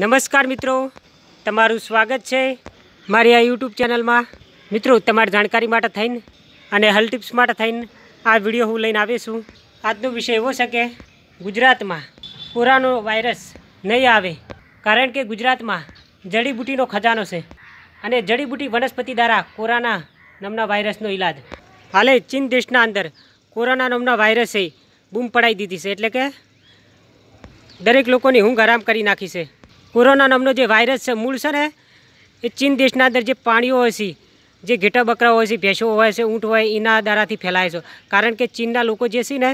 નમસ્કાર મિત્રો તમારું સ્વાગત છે મારી આ યુટ્યુબ ચેનલમાં મિત્રો તમારી જાણકારી માટે થઈને અને હેલ્થ ટિપ્સ માટે થઈને આ વિડીયો હું લઈને આવીશું આજનો વિષય એવો છે કે ગુજરાતમાં કોરોનો વાયરસ નહીં આવે કારણ કે ગુજરાતમાં જડીબુટીનો ખજાનો છે અને જડીબુટી વનસ્પતિ દ્વારા કોરોના નામના વાયરસનો ઇલાજ હાલે ચીન દેશના અંદર કોરોના નામના વાયરસે બૂમ પડાવી દીધી છે એટલે કે દરેક લોકોની હું આરામ કરી નાખી છે કોરોના નામનો જે વાયરસ છે મૂળ છે ને એ ચીન દેશના અંદર જે પાણીઓ હોય છે જે ઘેટા બકરા હોય છે ભેંસો હોય છે ઊંટ હોય એના દ્વારાથી ફેલાય છે કારણ કે ચીનના લોકો જે છે ને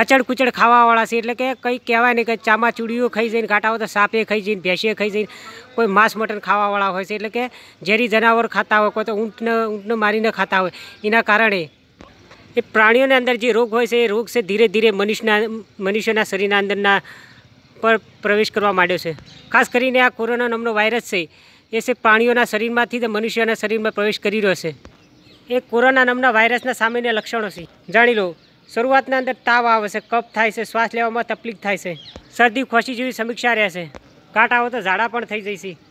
અચડકુચડ ખાવાવાળા છે એટલે કે કંઈ કહેવાય નહીં કે ચામા ચૂડીઓ ખાઈ જઈને કાંટા તો સાપે ખાઈ જઈને ભેંસીએ ખાઈ જઈને કોઈ માંસ મટન ખાવાવાળા હોય છે એટલે કે ઝેરી જનાવર ખાતા હોય કોઈ તો ઊંટને ઊંટને મારીને ખાતા હોય એના કારણે એ પ્રાણીઓની અંદર જે રોગ હોય છે એ રોગ છે ધીરે ધીરે મનુષ્યના મનુષ્યના શરીરના અંદરના પર પ્રવેશ કરવા માંડ્યો છે ખાસ કરીને આ કોરોના નામનો વાયરસ છે એ છે પ્રાણીઓના શરીરમાંથી તે મનુષ્યના શરીરમાં પ્રવેશ કરી રહ્યો છે એ કોરોના નામના વાયરસના સામાન્ય લક્ષણો છે જાણી લો શરૂઆતના અંદર તાવ આવે છે કફ થાય છે શ્વાસ લેવામાં તકલીફ થાય છે શરદી ખોસી જેવી સમીક્ષા રહેશે કાંટા આવે તો ઝાડા પણ થઈ જાય છે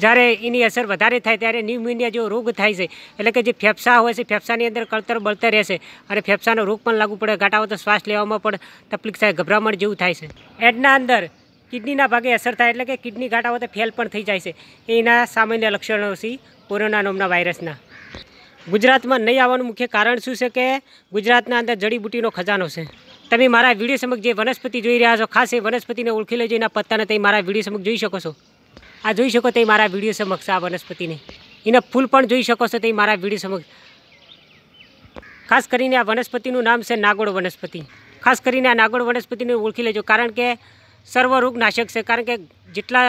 ત્યારે ઇની અસર વધારે થાય ત્યારે ન્યુમોનિયા જેવો રોગ થાય છે એટલે કે જે ફેફસા હોય છે ફેફસાની અંદર કળતર બળતું રહે છે અને ફેફસાનો રૂખ પણ લાગુ પડે ઘટાવો તો શ્વાસ લેવામાં પડે તપલિક થાય ગભરામણ જેવું થાય છે એના અંદર કિડનીના ભાગે અસર થાય એટલે કે કિડની ઘટાવો તો ફેલ પણ થઈ જાય છે એના સામાન્ય લક્ષણો છે કોરોના નામના વાયરસના ગુજરાતમાં નહી આવવાનું મુખ્ય કારણ શું છે કે ગુજરાતના અંદર જડીબુટીનો ખજાનો છે તમે મારા વિડિયો સમક્ષ જે વનસ્પતિ જોઈ રહ્યા છો ખાસ એ વનસ્પતિને ઓળખી લેજો એના પત્તાને તમે મારા વિડિયો સમક્ષ જોઈ શકો છો આ જોઈ શકો તે મારા વિડીયો સમક્ષ આ વનસ્પતિને એને ફૂલ પણ જોઈ શકો છો તે મારા વિડીયો સમક્ષ ખાસ કરીને આ વનસ્પતિનું નામ છે નાગોળ વનસ્પતિ ખાસ કરીને આ નાગોળ વનસ્પતિને ઓળખી લેજો કારણ કે સર્વરોગ નાશક છે કારણ કે જેટલા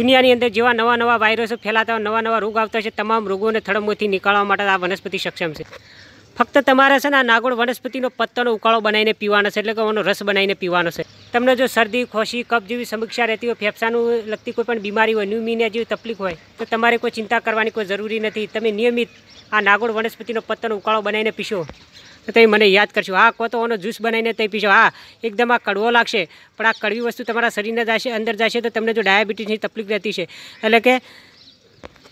દુનિયાની અંદર જેવા નવા નવા વાયરસો ફેલાતા નવા નવા રોગ આવતા છે તમામ રોગોને થડમોથી નીકળવા માટે આ વનસ્પતિ સક્ષમ છે ફક્ત તમારે છે ને આ નાગોળ વનસ્પતિનો પત્તાનો ઉકાળો બનાવીને પીવાનો છે એટલે કે એનો રસ બનાવીને પીવાનો છે તમને જો શરદી ખોશી કફ જેવી સમીક્ષા રહેતી હોય ફેફસાનું લગતી કોઈ પણ બીમારી હોય ન્યુમિનિયા જેવી તકલીફ હોય તો તમારે કોઈ ચિંતા કરવાની કોઈ જરૂરી નથી તમે નિયમિત આ નાગોળ વનસ્પતિનો પત્તનો ઉકાળો બનાવીને પીશો તો તમે મને યાદ કરશો હા કહો તો જ્યુસ બનાવીને તમે પીશો હા એકદમ આ કડવો લાગશે પણ આ કડવી વસ્તુ તમારા શરીરને જશે અંદર જશે તો તમને જો ડાયાબિટીસની તકલીફ રહેતી છે એટલે કે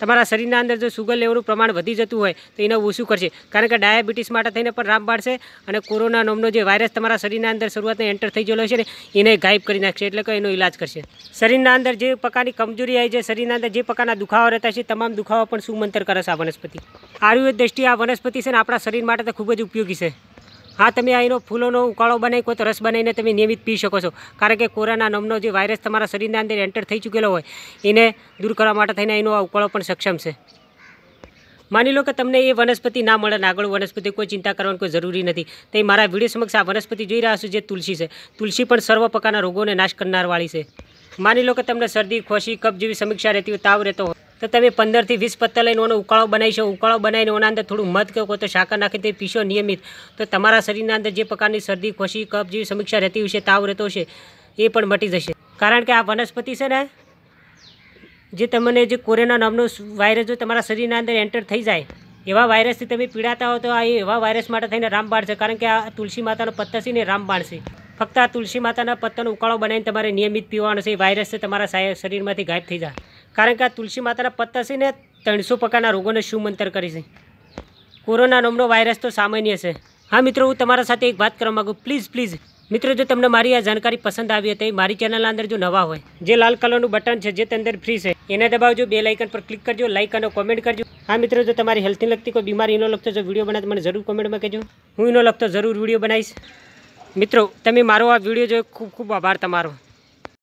તમારા શરીરના અંદર જો સુગર લેવલનું પ્રમાણ વધી જતું હોય તો એને ઓછું કરશે કારણ કે ડાયાબિટીસ માટે થઈને પણ રામ પાડશે અને કોરોના નોમનો જે વાયરસ તમારા શરીરના અંદર શરૂઆતમાં એન્ટર થઈ ગયેલો છે ને એને ગાયબ કરી નાખશે એટલે કે એનો ઇલાજ કરશે શરીરના અંદર જે પ્રકારની કમજોરી આવી છે શરીરના અંદર જે પ્રકારના દુખાવા રહેતા છે તમામ દુખાવા પણ સુમંતર કરે છે આ વનસ્પતિ આયુર્વેદ દ્રષ્ટિએ આ વનસ્પતિ છે ને આપણા શરીર માટે તો ખૂબ જ ઉપયોગી છે હા તમે અહીંનો ફૂલોનો ઉકાળો બનાવી કોઈ તો રસ બનાવીને તમે નિયમિત પી શકો છો કારણ કે કોરોના નમનો જે વાયરસ તમારા શરીરના અંદર એન્ટર થઈ ચૂકેલો હોય એને દૂર કરવા માટે થઈને એનો આ ઉકાળો પણ સક્ષમ છે માની લો કે તમને એ વનસ્પતિ ના મળે ને આગળ વનસ્પતિ કોઈ ચિંતા કરવાની કોઈ જરૂરી નથી તો મારા વિડીયો સમક્ષ આ વનસ્પતિ જોઈ રહ્યા છો જે તુલસી છે તુલસી પણ સર્વ પ્રકારના રોગોને નાશ કરનારવાળી છે માની લો કે તમને શરદી ખોશી કફ જેવી સમીક્ષા રહેતી હોય તાવ રહેતો હોય તો તમે પંદરથી વીસ પત્તા લઈને ઓનો ઉકાળો બનાવીશો ઉકાળો બનાવીને ઓના અંદર થોડું મધ કે કોઈ તો શાકર નાખી તે પીશો નિયમિત તો તમારા શરીરના અંદર જે પ્રકારની શરદી ખોશી કફ જેવી સમીક્ષા રહેતી હોય છે તાવ રહેતો છે એ પણ મટી જશે કારણ કે આ વનસ્પતિ છે ને જે તમને જે કોરોના નામનો વાયરસ જો તમારા શરીરના અંદર એન્ટર થઈ જાય એવા વાયરસથી તમે પીડાતા હો તો આ એવા વાયરસ માટે થઈને રામબાણ છે કારણ કે આ તુલસી માતાનો પત્તા છે ને રામબાણ છે ફક્ત આ તુલસી માતાના પત્તાનો ઉકાળો બનાવીને તમારે નિયમિત પીવાનો છે એ વાયરસ તમારા શરીરમાંથી ગાયબ થઈ જાય કારણ કે આ તુલસી માતાના પત્તા છે ને ત્રણસો પ્રકારના રોગોને શુમંતર મંતર કરી છે કોરોના નામનો વાયરસ તો સામાન્ય છે હા મિત્રો હું તમારા સાથે એક વાત કરવા માગું પ્લીઝ પ્લીઝ મિત્રો જો તમને મારી આ જાણકારી પસંદ આવી હતી મારી ચેનલના અંદર જો નવા હોય જે લાલ કલરનું બટન છે જે તંદર ફ્રી છે એને દબાવજો બે લાઇકન પર ક્લિક કરજો લાઇક અને કોમેન્ટ કરજો હા મિત્રો જો તમારી હેલ્થને લગતી કોઈ બીમારીનો એનો લગતો જો વિડીયો બનાવે મને જરૂર કોમેન્ટમાં કહેજો હું એનો લગતો જરૂર વિડીયો બનાવીશ મિત્રો તમે મારો આ વિડીયો જોયો ખૂબ ખૂબ આભાર તમારો